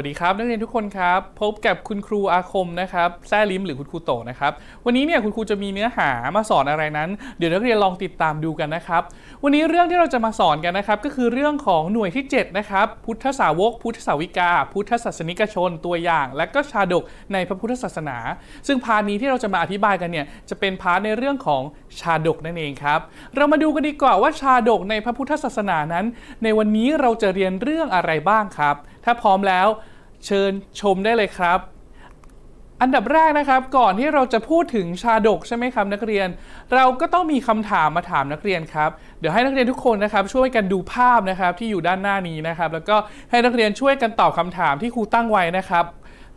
วัสดีครับนักเรียนทุกคนครับ พบกับ คุณครูอาคมนะครับแซ่ ลิมหรือคุณครูโตนะครับ วันนี้เนี่ยคุณครูจะมีเนื้อหามาสอนอะไรนั้น เดี๋ยวนักเรียนลองติดตามดูกันนะครับ วันนี้เรื่องที่เราจะมาสอนกันนะครับ ก็คือเรื่องของหน่วยที่7นะครับพุทธสาวก พุทธสาวิกา พุทธศาสนิกชนตัวอย่าง และก็ชาดกในพระพุทธศาสนา ซึ่งพาร์ทนี้ที่เราจะมาอธิบายกันเนี่ยจะเป็นพาร์ทในเรื่องของชาดกนั่นเองครับ เรามาดูกันดีกว่าว่าชาดกในพระพุทธศาสนานั้น ในวันนี้เราจะเรียนเรื่องอะไรบ้างครับถ้าพร้อมแล้วเชิญชมได้เลยครับ อันดับแรกนะครับ ก่อนที่เราจะพูดถึงชาดกใช่ไหมครับ นักเรียน เราก็ต้องมีคำถามมาถามนักเรียน ครับ เดี๋ยวให้นักเรียนทุกคนนะครับ ช่วยกันดูภาพนะครับที่อยู่ด้านหน้านี้นะครับ แล้วก็ให้นักเรียนช่วยกันตอบคำถามที่ครูตั้งไว้นะครับ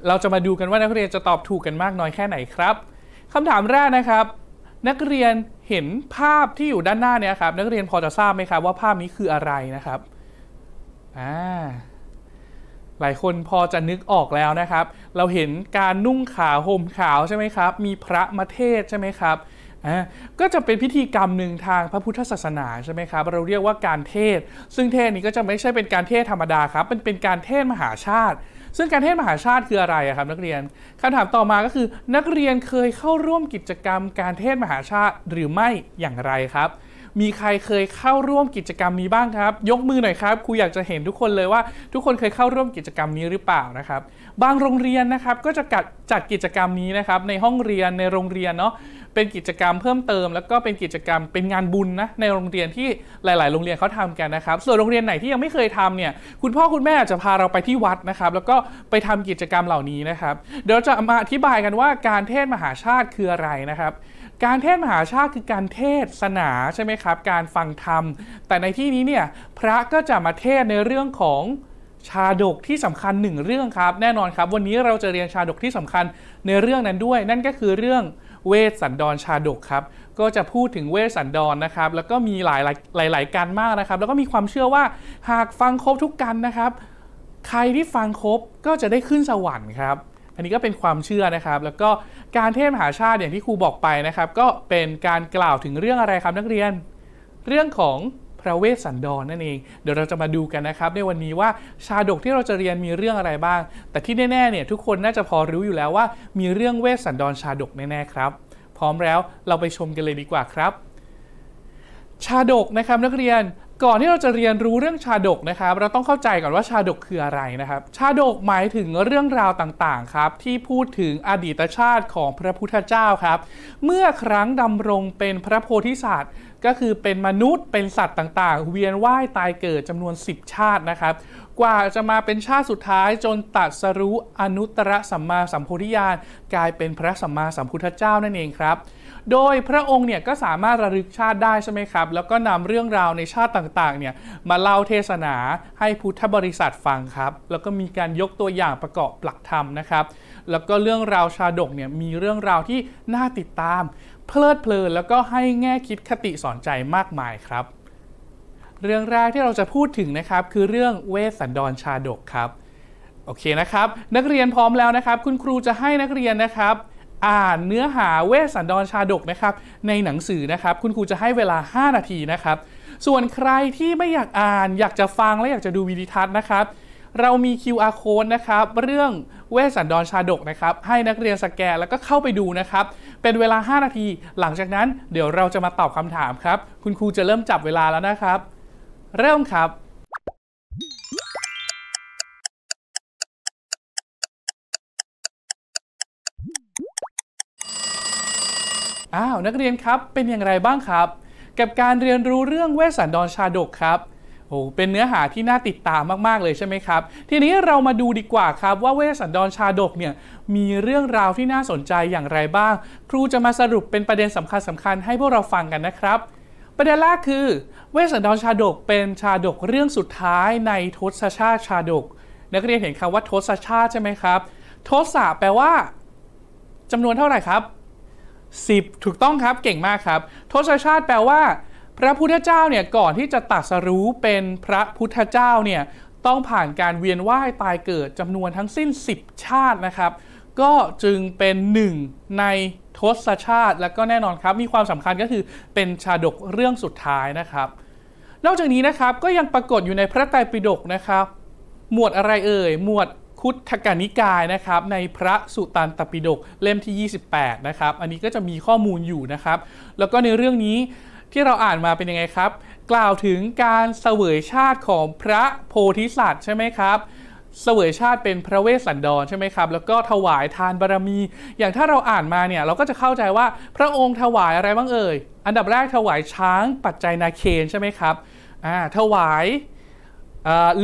เราจะมาดูกันว่านักเรียนจะตอบถูกกันมากน้อยแค่ไหนครับคำถามแรกนะครับ นักเรียนเห็นภาพที่อยู่ด้านหน้าเนี่ยครับ นักเรียนพอจะทราบไหมครับว่าภาพนี้คืออะไรนะครับอ่าหลายคนพอจะนึกออกแล้วนะครับ เราเห็นการนุ่งขาวห่มขาวใช่ไหมครับ มีพระมาเทศใช่ไหมครับก็จะเป็นพิธีกรรมหนึ่งทางพระพุทธศาสนาใช่ไหมครับ เราเรียกว่าการเทศ ซึ่งเทศนี้ก็จะไม่ใช่เป็นการเทศธรรมดาครับมันเป็นการเทศมหาชาติ ซึ่งการเทศมหาชาติคืออะไรครับนักเรียนคำถามต่อมาก็คือ นักเรียนเคยเข้าร่วมกิจกรรม การเทศมหาชาติหรือไม่อย่างไรครับมีใครเคยเข้าร่วมกิจกรรมนี้บ้างครับ ยกมือหน่อยครับครูอยากจะเห็นทุกคนเลยว่า ทุกคนเคยเข้าร่วมกิจกรรมนี้หรือเปล่านะครับ บางโรงเรียนนะครับก็จะจัดกิจกรรมนี้นะครับ ในห้องเรียนในโรงเรียนเนาะเป็นกิจกรรมเพิ่มเติม แล้วก็เป็นกิจกรรมเป็นงานบุญนะในโรงเรียนที่หลาย ๆ โรงเรียนเขาทำกันนะครับ ส่วนโรงเรียนไหนที่ยังไม่เคยทำเนี่ยคุณพ่อคุณแม่อาจจะพาเราไปที่วัดนะครับ แล้วก็ไปทำกิจกรรมเหล่านี้นะครับ เดี๋ยวจะมาอธิบายกันว่า การเทศมหาชาติคืออะไรนะครับ การเทศมหาชาติคือการเทศสนาใช่ไหมครับการฟังธรรมแต่ในที่นี้เนี่ยพระก็จะมาเทศในเรื่องของชาดกที่สำคัญหนึ่งเรื่องครับ แน่นอนครับ วันนี้เราจะเรียนชาดกที่สำคัญในเรื่องนั้นด้วย นั่นก็คือเรื่องเวสสันดรชาดกครับก็จะพูดถึงเวสสันดรนนะครับแล้วก็มีหลายหลายหลายการมากนะครับแล้วก็มีความเชื่อว่าหากฟังครบทุกกันนะครับ ใครที่ฟังครบก็จะได้ขึ้นสวรรค์ครับอันนี้ก็เป็นความเชื่อนะครับ แล้วก็การเทศมหาชาติอย่างที่ครูบอกไปนะครับก็เป็นการกล่าวถึงเรื่องอะไรครับนักเรียน เรื่องของพระเวสสันดรนนั่นเอง เดี๋ยวเราจะมาดูกันนะครับในวันนี้ว่า ชาดกที่เราจะเรียนมีเรื่องอะไรบ้าง แต่ที่แน่ๆเนี่ยทุกคนน่าจะพอรู้อยู่แล้วว่า มีเรื่องเวสสันดรชาดกแน่ๆครับ พร้อมแล้วเราไปชมกันเลยดีกว่าครับ ชาดกนะครับนักเรียนก่อนที่เราจะเรียนรู้เรื่องชาดกนะครับ เราต้องเข้าใจก่อนว่าชาดกคืออะไรนะครับ ชาดกหมายถึงเรื่องราวต่างๆครับ ที่พูดถึงอดีตชาติของพระพุทธเจ้าครับ เมื่อครั้งดำรงเป็นพระโพธิสัตว์ ก็คือเป็นมนุษย์เป็นสัตว์ต่าง ๆเวียนว่ายตายเกิดจำนวน 10 ชาตินะครับ กว่าจะมาเป็นชาติสุดท้ายจนตัดสรู้อนุตตรสัมมาสัมโพธิญาณกลายเป็นพระสัมมาสัมพุทธเจ้านั่นเองครับโดยพระองค์เนี่ยก็สามารถระลึกชาติได้ใช่ไหมครับ แล้วก็นำเรื่องราวในชาติต่างๆ เนี่ย มาเล่าเทศนาให้พุทธบริษัทฟังครับ แล้วก็มีการยกตัวอย่างประกอบหลักธรรมนะครับ แล้วก็เรื่องราวชาดกเนี่ยมีเรื่องราวที่น่าติดตาม เพลิดเพลินแล้วก็ให้แง่คิดคติสอนใจมากมายครับ เรื่องแรกที่เราจะพูดถึงนะครับคือเรื่องเวสสันดรชาดกครับ โอเคนะครับ นักเรียนพร้อมแล้วนะครับ คุณครูจะให้นักเรียนนะครับอ่านเนื้อหาเวสสันดรชาดกนะครับ ในหนังสือนะครับ คุณครูจะให้เวลา 5 นาทีนะครับ ส่วนใครที่ไม่อยากอ่าน อยากจะฟังและอยากจะดูวิดีทัศน์นะครับ เรามี QR code นะครับ เรื่องเวสันดรชาดกนะครับ ให้นักเรียนสแกน แล้วก็เข้าไปดูนะครับ เป็นเวลา 5 นาที หลังจากนั้นเดี๋ยวเราจะมาตอบคำถามครับ คุณครูจะเริ่มจับเวลาแล้วนะครับ เริ่มครับอ้าวนักเรียนครับเป็นอย่างไรบ้างครับ กับการเรียนรู้เรื่องเวสันดรชาดกครับโอ้เป็นเนื้อหาที่น่าติดตามมากๆเลยใช่ไหมครับ ทีนี้เรามาดูดีกว่าครับว่าเวสันดรชาดกเนี่ยมีเรื่องราวที่น่าสนใจอย่างไรบ้าง ครูจะมาสรุปเป็นประเด็นสำคัญสำคัญให้พวกเราฟังกันนะครับ ประเด็นแรกคือ เวสันดรชาดกเป็นชาดกเรื่องสุดท้ายในทศชาติชาดก นักเรียนเห็นคำว่าทศชาติใช่ไหมครับทศแปลว่า จำนวนเท่าไหร่ครับ10ถูกต้องครับเก่งมากครับทศชาติแปลว่า พระพุทธเจ้าเนี่ยก่อนที่จะตัดสรู้เป็นพระพุทธเจ้าเนี่ยต้องผ่านการเวียนว่ายตายเกิดจำนวนทั้งสิ้น 10 ชาตินะครับ ก็จึงเป็นหนึ่งในทศชาติ และก็แน่นอนครับ มีความสำคัญก็คือเป็นชาดกเรื่องสุดท้ายนะครับ นอกจากนี้นะครับก็ยังปรากฏอยู่ในพระไตรปิฎกนะครับ หมวดอะไรเอ่ยหมวดพุทธกานิกายนะครับในพระสุตตันตปิฎกเล่มที่28นะครับอันนี้ก็จะมีข้อมูลอยู่นะครับ แล้วก็ในเรื่องนี้ที่เราอ่านมาเป็นยังไงครับ กล่าวถึงการเสวยชาติของพระโพธิสัตว์ใช่ไหมครับเสวยชาติเป็นพระเวสสันดรใช่ไหมครับ แล้วก็ถวายทานบารรมี อย่างถ้าเราอ่านมาเนี่ยเราก็จะเข้าใจว่าพระองค์ถวายอะไรบ้างเอ่ยอันดับแรกถวายช้างปัจจัยนาเคนใช่ไหมครับอ่าถวาย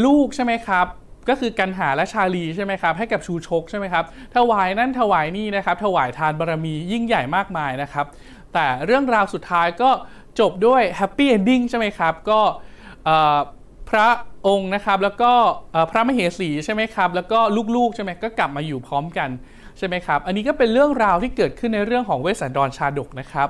ลูกใช่ไหมครับก็คือกันหาและชาลีใช่ไหมครับ ให้กับชูชกใช่ไหมครับถวายนั่นถวายนี่นะครับถวายทานบารมียิ่งใหญ่มากมายนะครับ แต่เรื่องราวสุดท้ายก็จบด้วยแฮปปี้เอนดิ้งใช่ไหมครับ ก็พระองค์นะครับ แล้วก็พระมเหสีใช่ไหมครับ แล้วก็ลูกๆใช่ไหมก็กลับมาอยู่พร้อมกัน ใช่ไหมครับ อันนี้ก็เป็นเรื่องราวที่เกิดขึ้นในเรื่องของเวสสันดรชาดกนะครับ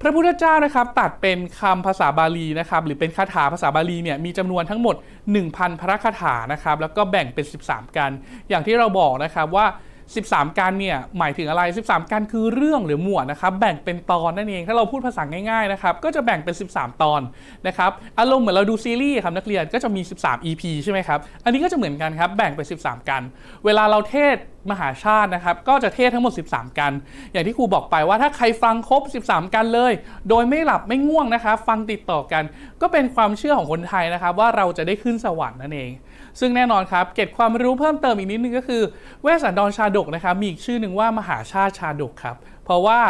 พระพุทธเจ้านะครับ ตัดเป็นคำภาษาบาลีนะครับ หรือเป็นคาถาภาษาบาลีเนี่ย มีจำนวนทั้งหมด 1,000 พระคาถานะครับ แล้วก็แบ่งเป็น 13 กันอย่างที่เราบอกนะครับว่า13การเนี่ยหมายถึงอะไร 13การคือเรื่องหรือหมวดนะครับ แบ่งเป็นตอนนั่นเอง ถ้าเราพูดภาษาง่ายๆนะครับ ก็จะแบ่งเป็น 13 ตอนนะครับ อารมณ์เหมือนเราดูซีรีส์ครับนักเรียนก็จะมี 13 EP ใช่ไหมครับ อันนี้ก็จะเหมือนกันครับ แบ่งเป็น13การเวลาเราเทศมหาชาตินะครับ ก็จะเทศทั้งหมด 13 กัน อย่างที่ครูบอกไปว่าถ้าใครฟังครบ 13 กันเลย โดยไม่หลับไม่ง่วงนะครับ ฟังติดต่อกัน ก็เป็นความเชื่อของคนไทยนะครับว่าเราจะได้ขึ้นสวรรค์นั่นเองซึ่งแน่นอนครับ เก็บความรู้เพิ่มเติมอีกนิดนึงก็คือ เวสสันดรชาดกนะครับ มีอีกชื่อหนึ่งว่ามหาชาติชาดกครับ เพราะว่า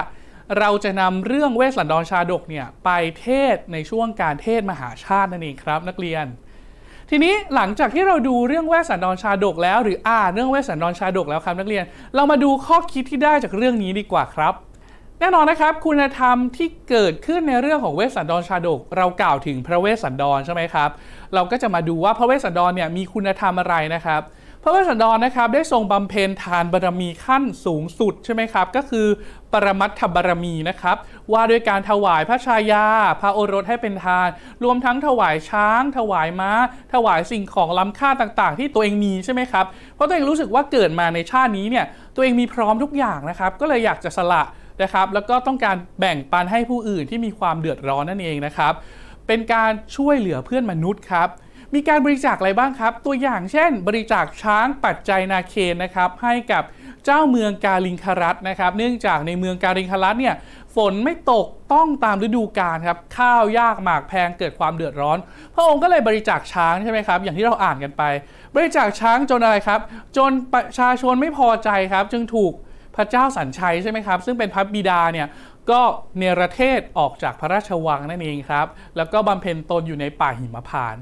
เราจะนำเรื่องเวสสันดรชาดกเนี่ยไปเทศในช่วงการเทศมหาชาตินั่นเองครับนักเรียน ทีนี้หลังจากที่เราดูเรื่องเวสันดรชาดกแล้วหรืออ่านเรื่องเวสสันดรชาดกแล้วครับนักเรียนเรามาดูข้อคิดที่ได้จากเรื่องนี้ดีกว่าครับแน่นอนนะครับคุณธรรมที่เกิดขึ้นในเรื่องของเวสสันดรชาดก เรากล่าวถึงพระเวสสันดรใช่ไหมครับ เราก็จะมาดูว่าพระเวสสันดรเนี่ยมีคุณธรรมอะไรนะครับพระเวสสันดรนะครับได้ทรงบำเพ็ญทานบารรมีขั้นสูงสุดใช่ไหมครับก็คือปรมัตถบารรมีนะครับ ว่าด้วยการถวายพระชายาพระโอรสให้เป็นทาน รวมทั้งถวายช้าง ถวายมา้า ถวายสิ่งของล้ำค่าต่างๆ ที่ตัวเองมีใช่ไหมครับเพราะตัวเองรู้สึกว่าเกิดมาในชาตินี้เนี่ยตัวเองมีพร้อมทุกอย่างนะครับก็เลยอยากจะสละนะครับแล้วก็ต้องการแบ่งปันให้ผู้อื่นที่มีความเดือดร้อนนั่นเองนะครับเป็นการช่วยเหลือเพื่อนมนุษย์ครับ มีการบริจาคอะไรบ้างครับ ตัวอย่างเช่นบริจาคช้างปัจจัยนาเคนนะครับให้กับเจ้าเมืองกาลิงคารัตนะครับ เนื่องจากในเมืองกาลิงคารัตเนี่ยฝนไม่ตกต้องตามฤดูกาลครับ ข้าวยากหมาก แพงเกิดความเดือดร้อน พระองค์ก็เลยบริจาคช้างใช่ไหมครับ อย่างที่เราอ่านกันไป บริจาคช้างจนอะไรครับ จนประชาชนไม่พอใจครับจึงถูกพระเจ้าสันชัยใช่ไหมครับซึ่งเป็นพระบิดาเนี่ยก็เนรเทศออกจากพระราชวังนั่นเองครับ แล้วก็บำเพ็ญตนอยู่ในป่าหิมพาน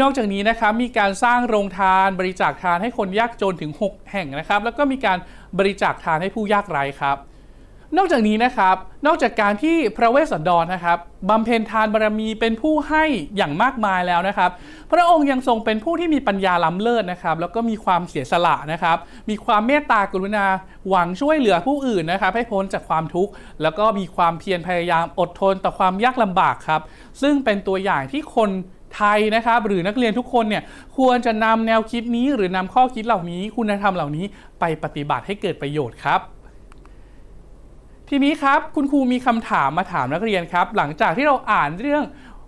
นอกจากนี้นะครับมีการสร้างโรงทานบริจาคทานให้คนยากจนถึง 6 แห่งนะครับแล้วก็มีการบริจาคทานให้ผู้ยากไร้ครับนอกจากนี้นะครับ นอกจากการที่พระเวสสันดรนะครับ บำเพ็ญทานบารรมีเป็นผู้ให้อย่างมากมายแล้วนะครับ พระองค์ยังทรงเป็นผู้ที่มีปัญญาล้ำเลิศนะครับ แล้วก็มีความเสียสละนะครับ มีความเมตตากรุณา หวังช่วยเหลือผู้อื่นนะครับ ให้พ้นจากความทุกข์ แล้วก็มีความเพียรพยายามอดทน ต่อความยากลำบากครับ ซึ่งเป็นตัวอย่างที่คนไทยนะครับ หรือนักเรียนทุกคนเนี่ย ควรจะนำแนวคิดนี้ หรือนำข้อคิดเหล่านี้ คุณธรรมเหล่านี้ไปปฏิบัติให้เกิดประโยชน์ครับทีนี้ครับ คุณครูมีคำถามมาถามนักเรียนครับ หลังจากที่เราอ่านเรื่อง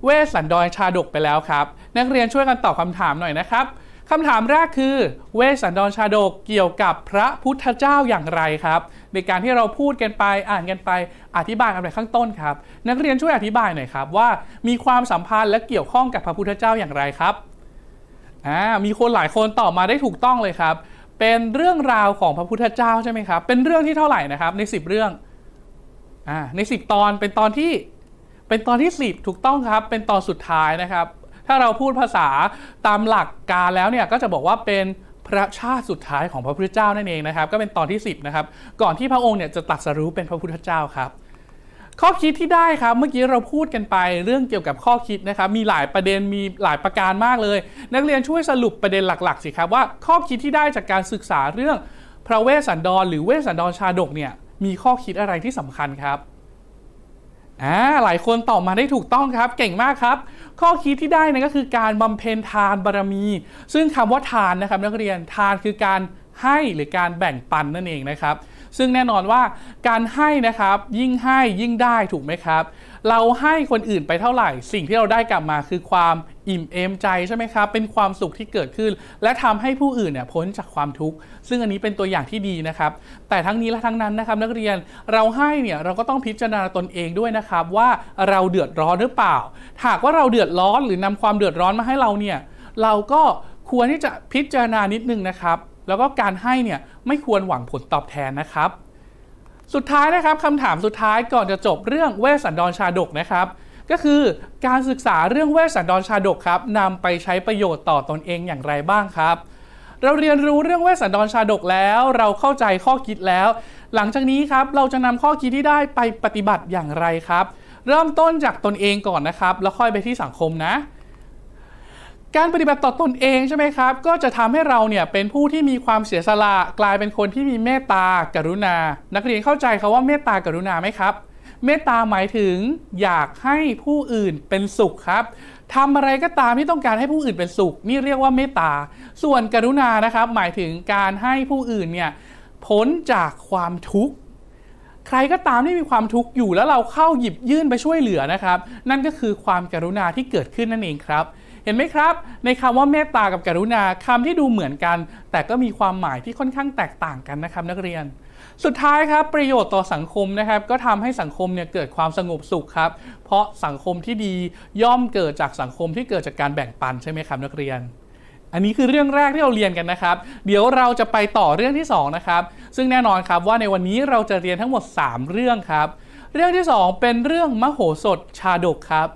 เวสสันดรชาดกไปแล้วครับนักเรียนช่วยกันตอบคำถามหน่อยนะครับคำถามแรกคือเวสสันดรชาดกเกี่ยวกับพระพุทธเจ้าอย่างไรครับ ในการที่เราพูดกันไปอ่านกันไปอธิบายอะไรข้างต้นครับ นักเรียนช่วยอธิบายหน่อยครับว่ามีความสัมพันธ์และเกี่ยวข้องกับพระพุทธเจ้าอย่างไรครับอ่ามีคนหลายคนตอบมาได้ถูกต้องเลยครับ เป็นเรื่องราวของพระพุทธเจ้าใช่ไหมครับเป็นเรื่องที่เท่าไหร่นะครับใน 10เรื่องอ่าใน10ตอนเป็นตอนที่เป็นตอนที่ 10 ถูกต้องครับ เป็นตอนสุดท้ายนะครับ ถ้าเราพูดภาษาตามหลักการแล้วเนี่ยก็จะบอกว่าเป็นพระชาติสุดท้ายของพระพุทธเจ้านั่นเองนะครับก็เป็นตอนที่ 10นะครับก่อนที่พระองค์เนี่ยจะตัดสรู้เป็นพระพุทธเจ้าครับข้อคิดที่ได้ครับ เมื่อกี้เราพูดกันไปเรื่องเกี่ยวกับข้อคิดนะครับมีหลายประเด็นมีหลายประการมากเลย นักเรียนช่วยสรุปประเด็นหลักๆ สิครับว่า ข้อคิดที่ได้จากการศึกษาเรื่องพระเวสสันดร หรือเวสสันดรชาดกเนี่ยมีข้อคิดอะไรที่สำคัญครับ อ่า หลายคนตอบมาได้ถูกต้องครับ เก่งมากครับ ข้อคิดที่ได้นะก็คือการบำเพ็ญทานบารรมี ซึ่งคำว่าทานนะครับ นักเรียน ทานคือการให้หรือการแบ่งปันนั่นเองนะครับ ซึ่งแน่นอนว่าการให้นะครับ ยิ่งให้ยิ่งได้ถูกไหมครับ เราให้คนอื่นไปเท่าไหร่สิ่งที่เราได้กลับมาคือความอิ่มเอมใจใช่ไหมครับ เป็นความสุขที่เกิดขึ้น และทำให้ผู้อื่นเนี่ยพ้นจากความทุกข์ซึ่งอันนี้เป็นตัวอย่างที่ดีนะครับ แต่ทั้งนี้และ ทั้งนั้นนะครับ นักเรียนเราให้เนี่ยเราก็ต้องพิจารณาตนเองด้วยนะครับ ว่าเราเดือดร้อน หรือเปล่าหากว่าเราเดือดร้อนหรือนำความเดือดร้อนมาให้เราเนี่ยเราก็ควรที่จะพิจารณานิดนึงนะครับ แล้วก็การให้เนี่ยไม่ควรหวังผลตอบแทนนะครับ สุดท้ายนะครับคำถามสุดท้ายก่อนจะจบเรื่องเวสสันดรชาดกนะครับก็คือการศึกษาเรื่องเวสันดรชาดกครับนำไปใช้ประโยชน์ต่อตอนเองอย่างไรบ้างครับ เราเรียนรู้เรื่องเวสันดรชาดกแล้ว เราเข้าใจข้อคิดแล้ว หลังจากนี้ครับเราจะนำข้อคิดที่ได้ไปปฏิบัติอย่างไรครับ เริ่มต้นจากตนเองก่อนนะครับ แล้วค่อยไปที่สังคมนะ การปฏิบัติต่อตนเองใช่ไหมครับก็จะทำให้เราเนี่ยเป็นผู้ที่มีความเสียสละกลายเป็นคนที่มีเมตตากรุณา นักเรียนเข้าใจคาว่าเมตตากรุณาไหมครับเมตตา หมายถึงอยากให้ผู้อื่นเป็นสุขครับทำอะไรก็ตามที่ต้องการให้ผู้อื่นเป็นสุข นี่เรียกว่าเมตตา ส่วนกรุณานะครับหมายถึงการให้ผู้อื่นเนี่ยพ้นจากความทุกข์ ใครก็ตามที่มีความทุกข์อยู่แล้วเราเข้าหยิบยื่นไปช่วยเหลือนะครับนั่นก็คือความกรุณาที่เกิดขึ้นนั่นเองครับ เห็นไหมครับ ในคำว่าเมตตากับกรุณาคำที่ดูเหมือนกัน แต่ก็มีความหมายที่ค่อนข้างแตกต่างกันนะครับนักเรียนสุดท้ายครับ ประโยชน์ต่อสังคมนะครับ ก็ทำให้สังคมเนี่ยเกิดความสงบสุขครับ เพราะสังคมที่ดีย่อมเกิดจากสังคมที่เกิดจากการแบ่งปันใช่ไหมครับ นักเรียน อันนี้คือเรื่องแรกที่เราเรียนกันนะครับ เดี๋ยวเราจะไปต่อเรื่องที่2นะครับซึ่งแน่นอนครับว่าในวันนี้เราจะเรียนทั้งหมด 3 เรื่องครับ เรื่องที่ 2 เป็นเรื่องมโหสถ ชาดกครับ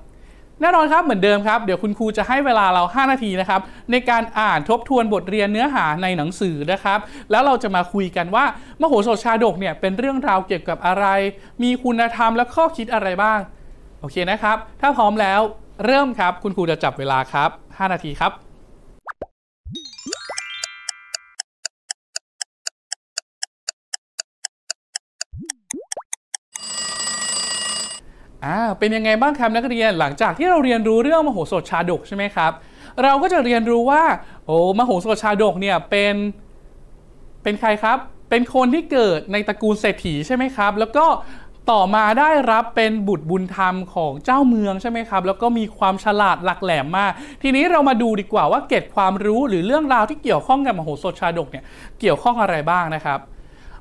แน่นอนครับเหมือนเดิมครับเดี๋ยวคุณครูจะให้เวลาเรา 5 นาทีนะครับในการอ่านทบทวนบทเรียนเนื้อหาในหนังสือนะครับ แล้วเราจะมาคุยกันว่า มโหสถชาดกเนี่ยเป็นเรื่องราวเกี่ยวกับอะไร มีคุณธรรมและข้อคิดอะไรบ้าง โอเคนะครับ ถ้าพร้อมแล้วเริ่มครับ คุณครูจะจับเวลาครับ 5 นาทีครับอ่าเป็นยังไงบ้างครับนักเรียนหลังจากที่เราเรียนรู้เรื่องมโหสถชาดกใช่ไหมครับ เราก็จะเรียนรู้ว่าโอ้มโหสถชาดกเนี่ยเป็นเป็นใครครับ เป็นคนที่เกิดในตระกูลเศรษฐีใช่ไหมครับ แล้วก็ต่อมาได้รับเป็นบุตรบุญธรรมของเจ้าเมืองใช่ไหมครับ แล้วก็มีความฉลาดหลักแหลมมาก ทีนี้เรามาดูดีกว่าว่าเก็ดความรู้หรือเรื่องราวที่เกี่ยวข้องกับมโหสถชาดกเนี่ยเกี่ยวข้องอะไรบ้างนะครับ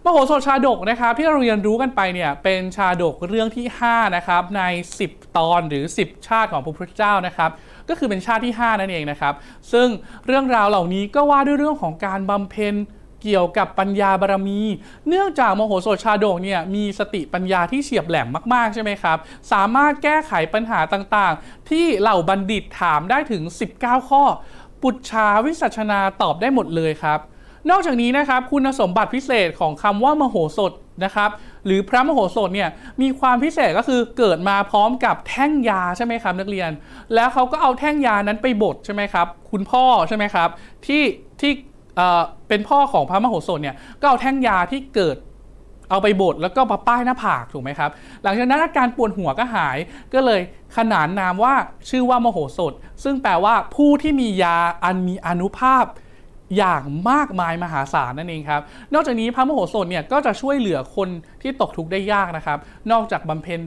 มโหสถชาดกนะครับที่เราเรียนรู้กันไปเนี่ยเป็นชาดกเรื่องที่5นะครับใน10 ตอนหรือ 10 ชาติของพระพุทธเจ้านะครับก็คือเป็นชาติที่ 5 นั่นเองนะครับ ซึ่งเรื่องราวเหล่านี้ก็ว่าด้วยเรื่องของการบำเพ็ญเกี่ยวกับปัญญาบารมี เนื่องจากโมโหสถชาดกเนี่ยมีสติปัญญาที่เฉียบแหลมมากๆใช่ไหมครับสามารถแก้ไขปัญหาต่างๆ ที่เหล่าบัณฑิตถามได้ถึง 19 ข้อ ปุจชาวิสัชนาตอบได้หมดเลยครับนอกจากนี้นะครับคุณสมบัติพิเศษของคำว่ามโหสถนะครับหรือพระมโหสถเนี่ยมีความพิเศษก็คือเกิดมาพร้อมกับแท่งยาใช่ไหมครับนักเรียน แล้วเขาก็เอาแท่งยานั้นไปบดใช่ไหมครับคุณพ่อใช่ไหมครับที่ที่เป็นพ่อของพระมโหสถเนี่ยก็เอาแท่งยาที่เกิด เอาไปบดแล้วก็มาป้ายหน้าผากถูกไหมครับหลังจากนั้นอาการปวดหัวก็หาย ก็เลยขนานนามว่าชื่อว่ามโหสถ ซึ่งแปลว่าผู้ที่มียาอันมีอนุภาพอย่างมากมายมหาศาลนั่นเองครับ นอกจากนี้พระมโหสถเนี่ยก็จะช่วยเหลือคนที่ตกทุกข์ได้ยากนะครับ นอกจากบำเพ็ญ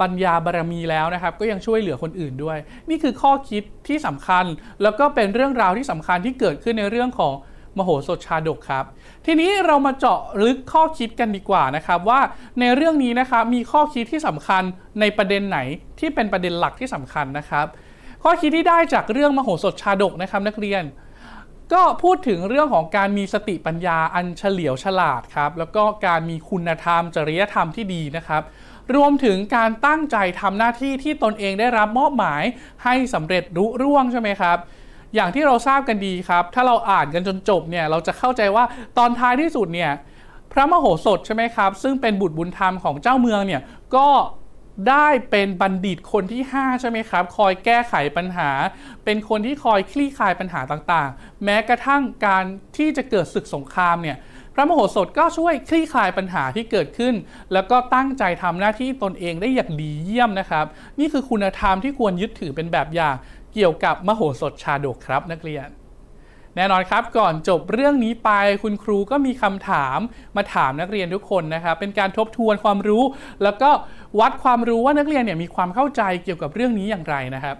ปัญญาบารมีแล้วนะครับ ก็ยังช่วยเหลือคนอื่นด้วย นี่คือข้อคิดที่สำคัญ แล้วก็เป็นเรื่องราวที่สำคัญที่เกิดขึ้นในเรื่องของมโหสถชาดกครับทีนี้เรามาเจาะลึกข้อคิดกันดีกว่านะครับว่าในเรื่องนี้นะครับมีข้อคิดที่สำคัญในประเด็นไหนที่เป็นประเด็นหลักที่สำคัญนะครับ ข้อคิดที่ได้จากเรื่องมโหสถชาดกนะครับนักเรียนก็พูดถึงเรื่องของการมีสติปัญญาอันเฉลียวฉลาดครับ แล้วก็การมีคุณธรรมจริยธรรมที่ดีนะครับ รวมถึงการตั้งใจทำหน้าที่ที่ตนเองได้รับมอบหมายให้สำเร็จรุ่ร่วงใช่ไหมครับ อย่างที่เราทราบกันดีครับ ถ้าเราอ่านกันจนจบเนี่ยเราจะเข้าใจว่าตอนท้ายที่สุดเนี่ยพระมโหสถใช่ไหมครับ ซึ่งเป็นบุตรบุญธรรมของเจ้าเมืองเนี่ยก็ได้เป็นบัณฑิตคนที่5ใช่ไหมครับ คอยแก้ไขปัญหา เป็นคนที่คอยคลี่คลายปัญหาต่างๆ แม้กระทั่งการที่จะเกิดศึกสงครามเนี่ยพระมโหสถก็ช่วยคลี่คลายปัญหาที่เกิดขึ้น แล้วก็ตั้งใจทำหน้าที่ตนเองได้อย่างดีเยี่ยมนะครับนี่คือคุณธรรมที่ควรยึดถือเป็นแบบอย่างเกี่ยวกับมโหสถชาดกครับนักเรียนแน่นอนครับ ก่อนจบเรื่องนี้ไปคุณครูก็มีคำถามมาถามนักเรียนทุกคนนะครับ เป็นการทบทวนความรู้ แล้วก็วัดความรู้ว่านักเรียนเนี่ยมีความเข้าใจเกี่ยวกับเรื่องนี้อย่างไรนะครับ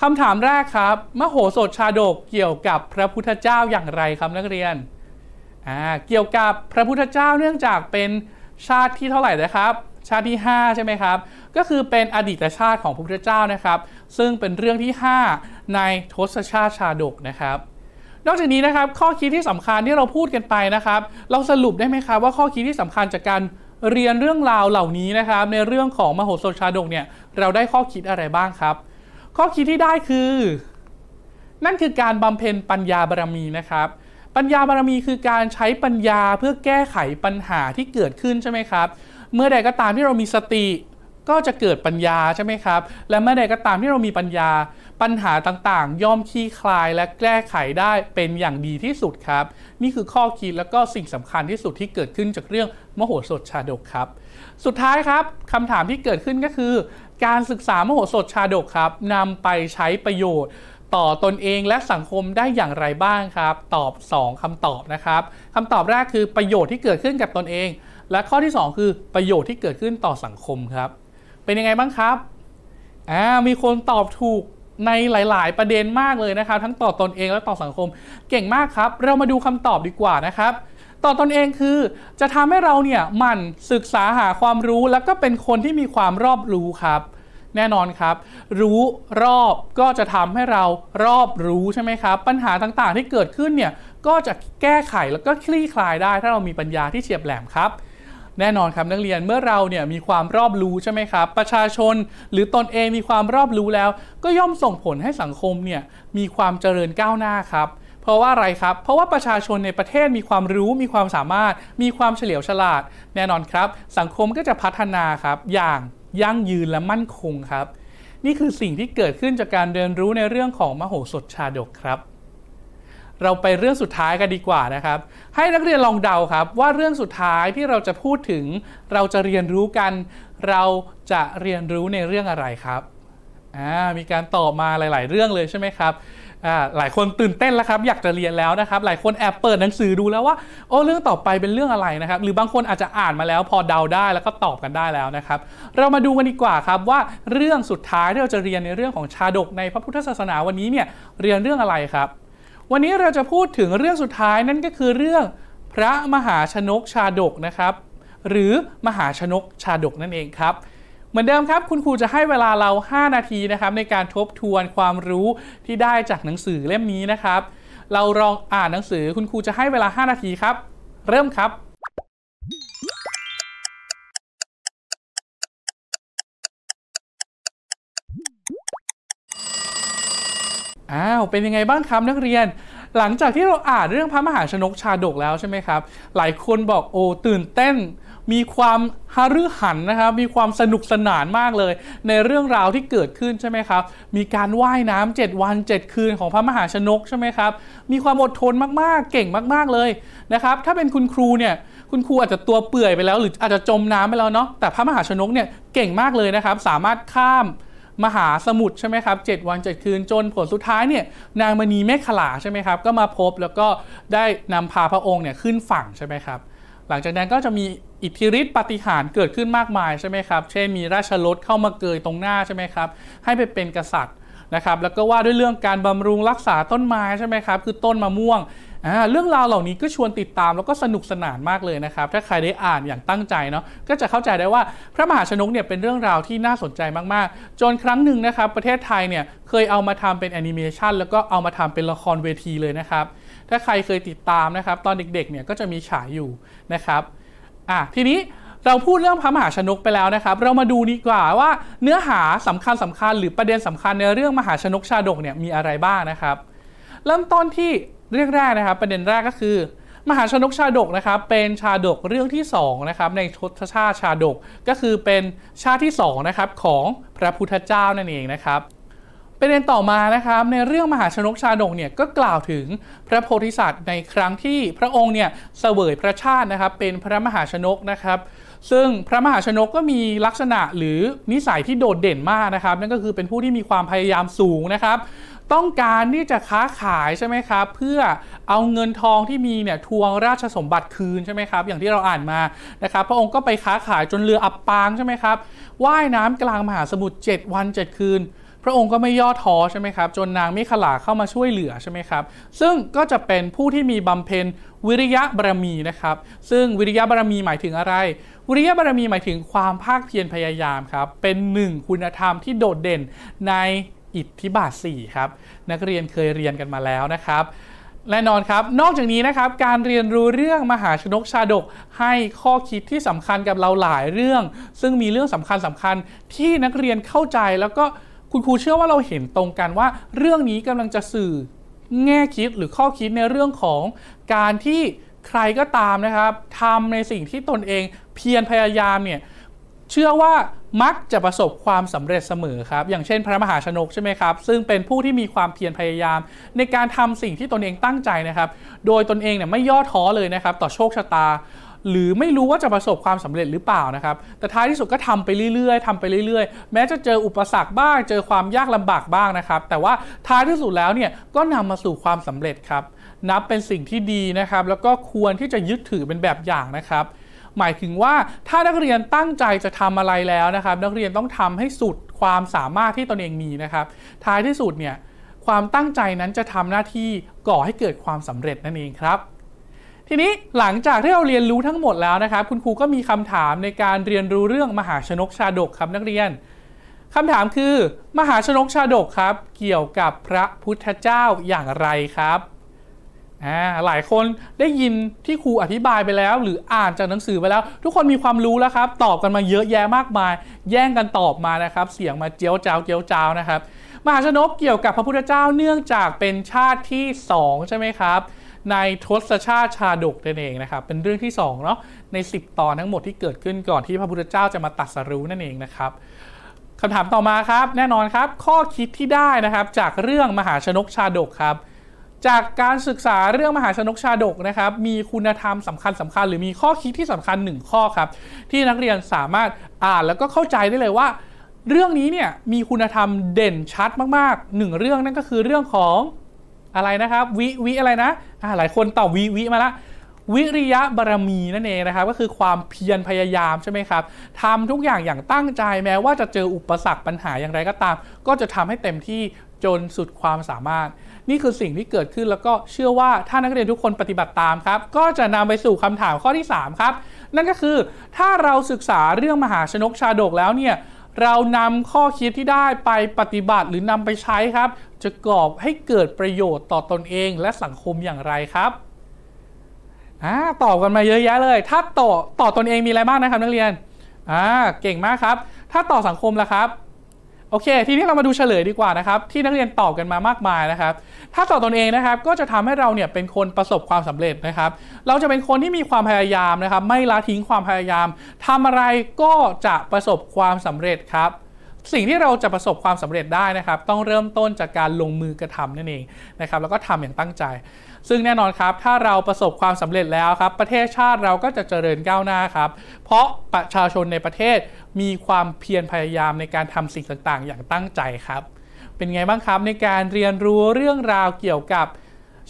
คำถามแรกครับมโหสถชาดกเกี่ยวกับพระพุทธเจ้าอย่างไรครับนักเรียนอ่าเกี่ยวกับพระพุทธเจ้าเนื่องจากเป็นชาติที่เท่าไหร่นะครับ ชาติที่ 5 ใช่ไหมครับ ก็คือเป็นอดีตชาติของพระพุทธเจ้านะครับ ซึ่งเป็นเรื่องที่ 5 ในทศชาติชาดกนะครับนอกจากนี้นะครับข้อคิดที่สำคัญที่เราพูดกันไปนะครับ เราสรุปได้ไหมครับว่าข้อคิดที่สำคัญจากการเรียนเรื่องราวเหล่านี้นะครับในเรื่องของมโหสถชาดกเนี่ยเราได้ข้อคิดอะไรบ้างครับ ข้อคิดที่ได้คือ นั่นคือการบำเพ็ญปัญญาบารมีนะครับปัญญาบารมีคือการใช้ปัญญาเพื่อแก้ไขปัญหาที่เกิดขึ้นใช่ไหมครับเมื่อใดก็ตามที่เรามีสติก็จะเกิดปัญญาใช่ไหมครับและเมื่อใดก็ตามที่เรามีปัญญาปัญหาต่างๆย่อมขี้คลายและแก้ไขได้เป็นอย่างดีที่สุดครับ นี่คือข้อคิดและก็สิ่งสำคัญที่สุดที่เกิดขึ้นจากเรื่องมโหสถชาดกครับ สุดท้ายครับคำถามที่เกิดขึ้นก็คือ การศึกษามโหสถชาดกครับนำไปใช้ประโยชน์ต่อตนเองและสังคมได้อย่างไรบ้างครับ ตอบ 2 คำตอบนะครับคำตอบแรกคือประโยชน์ที่เกิดขึ้นกับตนเอง และข้อที่ 2 คือประโยชน์ที่เกิดขึ้นต่อสังคมครับ เป็นยังไงบ้างครับอ่ามีคนตอบถูกในหลาย ๆ ประเด็นมากเลยนะครับ ทั้งต่อตอนเองและต่อสังคมเก่งมากครับ เรามาดูคำตอบดีกว่านะครับ ต่อตอนเองคือจะทำให้เราเนี่ยมั่น ศึกษาหาความรู้ แล้วก็เป็นคนที่มีความรอบรู้ครับ แน่นอนครับ รู้รอบก็จะทำให้เรารอบรู้ใช่ไหมครับ ปัญหาต่าง ๆ ที่เกิดขึ้นเนี่ยก็จะแก้ไขแล้วก็คลี่คลายได้ ถ้าเรามีปัญญาที่เฉียบแหลมครับแน่นอนครับนักเรียนเมื่อเราเนี่ยมีความรอบรู้ใช่ไหมครับ ประชาชนหรือตนเองมีความรอบรู้แล้ว ก็ย่อมส่งผลให้สังคมเนี่ยมีความเจริญก้าวหน้าครับ เพราะว่าอะไรครับ เพราะว่าประชาชนในประเทศมีความรู้มีความสามารถ มีความเฉลียวฉลาด แน่นอนครับสังคมก็จะพัฒนาครับอย่างยั่งยืนและมั่นคงครับ นี่คือสิ่งที่เกิดขึ้นจากการเรียนรู้ในเรื่องของมโหสถชาดกครับเราไปเรื่องสุดท้ายกันดีกว่านะครับ ให้นักเรียนลองเดาครับ ว่าเรื่องสุดท้ายที่เราจะพูดถึง เราจะเรียนรู้กัน เราจะเรียนรู้ในเรื่องอะไรครับ มีการตอบมาหลาย ๆ เรื่องเลยใช่ไหมครับ หลายคนตื่นเต้นแล้วครับ อยากจะเรียนแล้วนะครับ หลายคนแอบเปิดหนังสือดูแล้วว่าโอ้เรื่องต่อไปเป็นเรื่องอะไรนะครับ หรือบางคนอาจจะอ่านมาแล้วพอเดาได้แล้วก็ตอบกันได้แล้วนะครับ เรามาดูกันดีกว่าครับว่าเรื่องสุดท้ายที่เราจะเรียนในเรื่องของชาดกในพระพุทธศาสนาวันนี้เนี่ยเรียนเรื่องอะไรครับวันนี้เราจะพูดถึงเรื่องสุดท้ายนั่นก็คือเรื่องพระมหาชนกชาดกนะครับ หรือมหาชนกชาดกนั่นเองครับ เหมือนเดิมครับ คุณครูจะให้เวลาเรา 5 นาทีนะครับ ในการทบทวนความรู้ที่ได้จากหนังสือเล่มนี้นะครับ เราลองอ่านหนังสือ คุณครูจะให้เวลา 5 นาทีครับ เริ่มครับ้าวเป็นยังไงบ้างครับนักเรียน หลังจากที่เราอ่านเรื่องพระมหาชนกชาดกแล้วใช่ไหมครับ หลายคนบอกโอ้ ตื่นเต้น มีความฮารือหันนะครับ มีความสนุกสนานมากเลย ในเรื่องราวที่เกิดขึ้นใช่ไหมครับ มีการว่ายน้ำ 7 วัน 7 คืนของพระมหาชนกใช่ไหมครับ มีความอดทนมากๆ เก่งมากๆเลยนะครับถ้าเป็นคุณครูเนี่ยคุณครูอาจจะตัวเปื่อยไปแล้ว หรืออาจจะจมน้ำไปแล้วเนาะแต่ พระมหาชนกเนี่ยเก่งมากเลยนะครับสามารถข้ามมหาสมุทรใช่ไหมครับเวันเดคืนจนผลสุดท้ายเนี่ยนางมณีแม่ขลาใช่ไหมครับก็มาพบแล้วก็ได้นำพาพระองค์เนี่ยขึ้นฝั่งใช่ไหมครับหลังจากนั้นก็จะมีอิทธิฤทธิปฏิหารเกิดขึ้นมากมายใช่ไหมครับเช่นมีราชรถเข้ามาเกยตรงหน้าใช่ไหมครับให้ไปเป็นกษัตริย์นะครับแล้วก็ว่าด้วยเรื่องการบำรุงรักษาต้นไม้ใช่ไหมครับคือต้นมะม่วงเรื่องราวเหล่านี้ก็ชวนติดตามแล้วก็สนุกสนานมากเลยนะครับ ถ้าใครได้อ่านอย่างตั้งใจเนาะ ก็จะเข้าใจได้ว่าพระมหาชนกเนี่ยเป็นเรื่องราวที่น่าสนใจมาก ๆ จนครั้งหนึ่งนะครับ ประเทศไทยเนี่ยเคยเอามาทำเป็นแอนิเมชันแล้วก็เอามาทำเป็นละครเวทีเลยนะครับ ถ้าใครเคยติดตามนะครับ ตอนเด็ก ๆ เนี่ยก็จะมีฉายอยู่นะครับ อ่ะทีนี้เราพูดเรื่องพระมหาชนกไปแล้วนะครับ เรามาดูดีกว่าว่าเนื้อหาสำคัญสำคัญหรือประเด็นสำคัญในเรื่องมหาชนกชาดกเนี่ยมีอะไรบ้างนะครับเริ่มต้นที่เรื่องแรกนะครับประเด็นแรกก็คือ มหาชนกชาดกนะครับ เป็นชาดกเรื่องที่2นะครับ ในชศชาชาดกก็คือเป็นชาติที่2นะครับของพระพุทธเจ้านั่นเองนะครับประเด็นต่อมานะครับในเรื่องมหาชนกชาดกเนี่ยก็กล่าวถึงพระโพธิสัตว์ในครั้งที่พระองค์เนี่ยเสวยพระชาตินะครับ เป็นพระมหาชนกนะครับ ซึ่งพระมหาชนกก็มีลักษณะหรือนิสัยที่โดดเด่นมากนะครับ นั่นก็คือเป็นผู้ที่มีความพยายามสูงนะครับต้องการที่จะค้าขายใช่ไหมครับ เพื่อเอาเงินทองที่มีเนี่ยทวงราชสมบัติคืนใช่ไหมครับอย่างที่เราอ่านมานะครับ พระองค์ก็ไปค้าขายจนเรืออับปางใช่ไหมครับว่ายน้ำกลางมหาสมุทร7 วัน 7 คืน พระองค์ก็ไม่ย่อท้อใช่ไหมครับจนนางมิขลาเข้ามาช่วยเหลือใช่ไหมครับซึ่งก็จะเป็นผู้ที่มีบำเพ็ญวิริยะบารมีนะครับ ซึ่งวิริยะบารมีหมายถึงอะไร วิริยะบารมีหมายถึงความภาคเพียรพยายามครับเป็นหนึ่งคุณธรรมที่โดดเด่นในอิทธิบาท 4 ครับ นักเรียนเคยเรียนกันมาแล้วนะครับแน่นอนครับ นอกจากนี้นะครับการเรียนรู้เรื่องมหาชนกชาดกให้ข้อคิดที่สำคัญกับเราหลายเรื่อง ซึ่งมีเรื่องสำคัญสำคัญที่นักเรียนเข้าใจ แล้วก็คุณครูเชื่อว่าเราเห็นตรงกันว่า เรื่องนี้กำลังจะสื่อแง่คิดหรือข้อคิดในเรื่องของการที่ใครก็ตามนะครับทำในสิ่งที่ตนเอง เพียรพยายามเนี่ยเชื่อว่ามักจะประสบความสำเร็จเสมอครับ อย่างเช่นพระมหาชนกใช่ไหมครับ ซึ่งเป็นผู้ที่มีความเพียรพยายาม ในการทำสิ่งที่ตนเองตั้งใจนะครับ โดยตนเองเนี่ยไม่ย่อท้อเลยนะครับต่อโชคชะตา หรือไม่รู้ว่าจะประสบความสำเร็จหรือเปล่านะครับ แต่ท้ายที่สุดก็ทำไปเรื่อยๆ ทำไปเรื่อยๆ แม้จะเจออุปสรรคบ้างเจอความยากลำบากบ้างนะครับ แต่ว่าท้ายที่สุดแล้วเนี่ยก็นำมาสู่ความสำเร็จครับ นับเป็นสิ่งที่ดีนะครับแล้วก็ควรที่จะยึดถือเป็นแบบอย่างนะครับหมายถึงว่าถ้านักเรียนตั้งใจจะทำอะไรแล้วนะครับ นักเรียนต้องทำให้สุดความสามารถที่ตนเองมีนะครับ ท้ายที่สุดเนี่ยความตั้งใจนั้นจะทำหน้าที่ก่อให้เกิดความสำเร็จนั่นเองครับ ทีนี้หลังจากที่เราเรียนรู้ทั้งหมดแล้วนะครับ คุณครูก็มีคำถามในการเรียนรู้เรื่องมหาชนกชาดกครับนักเรียน คำถามคือ มหาชนกชาดกครับ เกี่ยวกับพระพุทธเจ้าอย่างไรครับหลายคนได้ยินที่ครูอธิบายไปแล้ว หรืออ่านจากหนังสือไปแล้ว ทุกคนมีความรู้แล้วครับตอบกันมาเยอะแยะมากมายแย่งกันตอบมานะครับ เสียงมาเจียวเจ้าเจียวเจ้านะครับ มหาชนกเกี่ยวกับพระพุทธเจ้าเนื่องจากเป็นชาติที่ 2 ใช่ไหมครับ ในทศชาติชาดกนั่นเองนะครับ เป็นเรื่องที่2เนาะใน 10 ตอนทั้งหมดที่เกิดขึ้นก่อนที่พระพุทธเจ้าจะมาตัดสรู้นั่นเองนะครับคำถามต่อมาครับ แน่นอนครับข้อคิดที่ได้นะครับจากเรื่องมหาชนกชาดกครับจากการศึกษาเรื่องมหาชนกชาดกนะครับ มีคุณธรรมสำคัญสำคัญหรือมีข้อคิดที่สำคัญหนึ่งข้อครับ ที่นักเรียนสามารถอ่านแล้วก็เข้าใจได้เลยว่า เรื่องนี้เนี่ยมีคุณธรรมเด่นชัดมากๆหนึ่งเรื่องนั่นก็คือเรื่องของอะไรนะครับวิวิอะไรนะหลายคนตอบวิวิมาละวิริยะบารมีนั่นเองนะครับ ก็คือความเพียรพยายามใช่ไหมครับทำทุกอย่างอย่างตั้งใจแม้ว่าจะเจออุปสรรคปัญหาอย่างไรก็ตาม ก็จะทำให้เต็มที่จนสุดความสามารถนี่คือสิ่งที่เกิดขึ้นแล้วก็เชื่อว่าถ้านักเรียนทุกคนปฏิบัติตามครับ ก็จะนำไปสู่คำถามข้อที่ 3 ครับ นั่นก็คือถ้าเราศึกษาเรื่องมหาชนกชาดกแล้วเนี่ยเรานำข้อคิดที่ได้ไปปฏิบัติหรือนำไปใช้ครับจะกอบให้เกิดประโยชน์ต่อตอนเองและสังคมอย่างไรครับอตอบกันมาเยอะแยะเลย ถ้าต่อต่อตอนเองมีอะไรบ้างนะครับ นักเรียนอ่าเก่งมากครับ ถ้าต่อสังคมล่ะครับโอเคทีนี้เรามาดูเฉลยดีกว่านะครับที่นักเรียนตอบกันมามากมายนะครับ ถ้าตอบตนเองนะครับก็จะทำให้เราเนี่ยเป็นคนประสบความสำเร็จนะครับเราจะเป็นคนที่มีความพยายามนะครับไม่ละทิ้งความพยายาม ทำอะไรก็จะประสบความสำเร็จครับสิ่งที่เราจะประสบความสำเร็จได้นะครับ ต้องเริ่มต้นจากการลงมือกระทำนั่นเองนะครับแล้วก็ทำอย่างตั้งใจซึ่งแน่นอนครับถ้าเราประสบความสำเร็จแล้วครับ ประเทศชาติเราก็จะเจริญก้าวหน้าครับเพราะประชาชนในประเทศมีความเพียรพยายามในการทำสิ่งต่างๆ อย่างตั้งใจครับ เป็นไงบ้างครับในการเรียนรู้เรื่องราวเกี่ยวกับ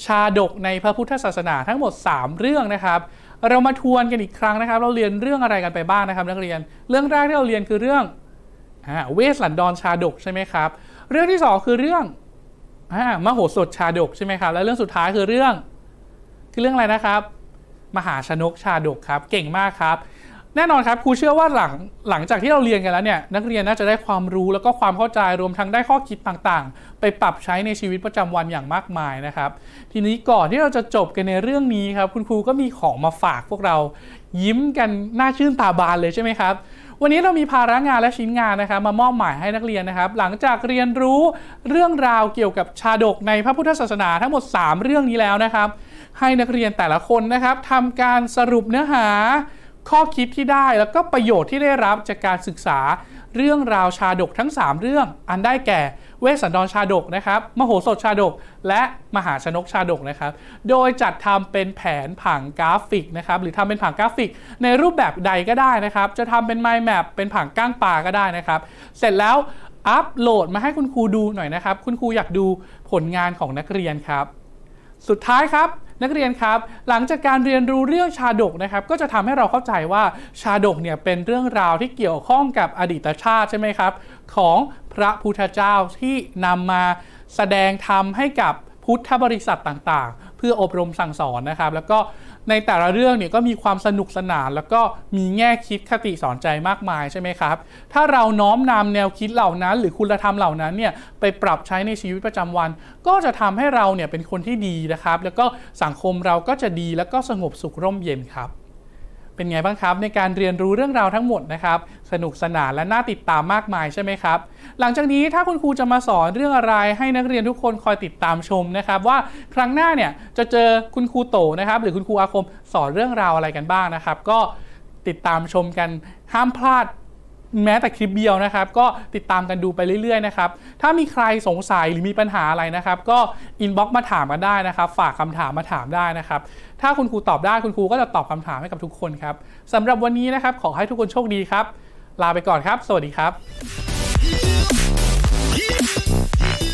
ชาดกในพระพุทธศาสนา ทั้งหมด 3 เรื่องนะครับ เรามาทวนกันอีกครั้งนะครับ เราเรียนเรื่องอะไรกันไปบ้างนะครับ นักเรียนเรื่องแรกที่เราเรียนคือเรื่องเวสหลันดอนชาดกใช่ไหมครับเรื่องที่ 2 คือเรื่องมโหสถชาดกใช่ไหมครับแล้วเรื่องสุดท้ายคือเรื่อง คือเรื่องอะไรนะครับ มหาชนกชาดกครับเก่งมากครับ แน่นอนครับครูเชื่อว่าหลังหลังจากที่เราเรียนกันแล้วเนี่ย นักเรียนน่าจะได้ความรู้แล้วก็ความเข้าใจรวมทั้งได้ข้อคิดต่างๆ ไปปรับใช้ในชีวิตประจำวันอย่างมากมายนะครับ ทีนี้ก่อนที่เราจะจบกันในเรื่องนี้ครับ คุณครูก็มีของมาฝากพวกเรายิ้มกันหน้าชื่นตาบานเลยใช่ไหมครับวันนี้เรามีภาระงานและชิ้นงานนะครับมามอบหมายให้นักเรียนนะครับ หลังจากเรียนรู้เรื่องราวเกี่ยวกับชาดกในพระพุทธศาสนาทั้งหมด 3 เรื่องนี้แล้วนะครับ ให้นักเรียนแต่ละคนนะครับทำการสรุปเนื้อหาข้อคิดที่ได้ แล้วก็ประโยชน์ที่ได้รับจากการศึกษาเรื่องราวชาดกทั้ง 3 เรื่อง อันได้แก่เวสสันดรชาดกนะครับมโหสถชาดกและมหาชนกชาดกนะครับโดยจัดทำเป็นแผนผังกราฟิกนะครับหรือทำเป็นผังกราฟิกในรูปแบบใดก็ได้นะครับจะทำเป็นไมล์แมปเป็นผังก้างปลาก็ได้นะครับเสร็จแล้วอัปโหลดมาให้คุณครูดูหน่อยนะครับคุณครูอยากดูผลงานของนักเรียนครับ สุดท้ายครับนักเรียนครับ หลังจากการเรียนรู้เรื่องชาดกนะครับก็จะทำให้เราเข้าใจว่าชาดกเนี่ยเป็นเรื่องราวที่เกี่ยวข้องกับอดีตชาติใช่ไหมครับของพระพุทธเจ้าที่นำมาแสดงธรรมให้กับพุทธบริษัทต่างๆ เพื่ออบรมสั่งสอนนะครับแล้วก็ในแต่ละเรื่องเนี่ยก็มีความสนุกสนานแล้วก็มีแง่คิดคติสอนใจมากมายใช่ไหมครับถ้าเราน้อมนำแนวคิดเหล่านั้น หรือคุณธรรมเหล่านั้นเนี่ยไปปรับใช้ในชีวิตประจำวัน ก็จะทำให้เราเนี่ยเป็นคนที่ดีนะครับ แล้วก็สังคมเราก็จะดีแล้วก็สงบสุขร่มเย็นครับเป็นไงบ้างครับในการเรียนรู้เรื่องราวทั้งหมดนะครับสนุกสนานและน่าติดตามมากมายใช่ไหมครับหลังจากนี้ถ้าคุณครูจะมาสอนเรื่องอะไรให้นักเรียนทุกคนคอยติดตามชมนะครับ ว่าครั้งหน้าเนี่ยจะเจอคุณครูโตนะครับหรือคุณครูอาคมสอนเรื่องราวอะไรกันบ้างนะครับ ก็ติดตามชมกันห้ามพลาดแม้แต่คลิปเดียวนะครับ ก็ติดตามกันดูไปเรื่อยๆนะครับถ้ามีใครสงสัยหรือมีปัญหาอะไรนะครับก็อินบ็อกซ์มาถามกันได้นะครับ ฝากคำถามมาถามได้นะครับถ้าคุณครูตอบได้ คุณครูก็จะตอบคำถามให้กับทุกคนครับสำหรับวันนี้นะครับขอให้ทุกคนโชคดีครับ ลาไปก่อนครับ สวัสดีครับ